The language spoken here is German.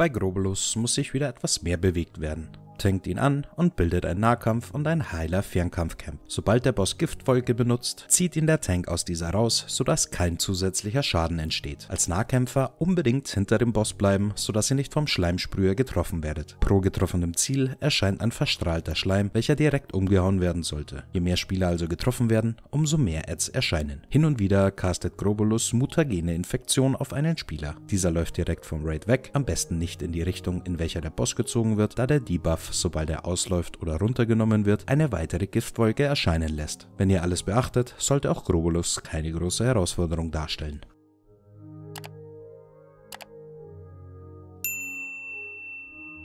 Bei Grobelus muss sich wieder etwas mehr bewegt werden tankt ihn an und bildet ein Nahkampf- und ein heiler Fernkampfcamp. Sobald der Boss Giftwolke benutzt, zieht ihn der Tank aus dieser raus, sodass kein zusätzlicher Schaden entsteht. Als Nahkämpfer unbedingt hinter dem Boss bleiben, sodass ihr nicht vom Schleimsprüher getroffen werdet. Pro getroffenem Ziel erscheint ein verstrahlter Schleim, welcher direkt umgehauen werden sollte. Je mehr Spieler also getroffen werden, umso mehr Ads erscheinen. Hin und wieder castet Grobulus mutagene Infektion auf einen Spieler. Dieser läuft direkt vom Raid weg, am besten nicht in die Richtung, in welcher der Boss gezogen wird, da der Debuff sobald er ausläuft oder runtergenommen wird, eine weitere Giftwolke erscheinen lässt. Wenn ihr alles beachtet, sollte auch Grogulus keine große Herausforderung darstellen.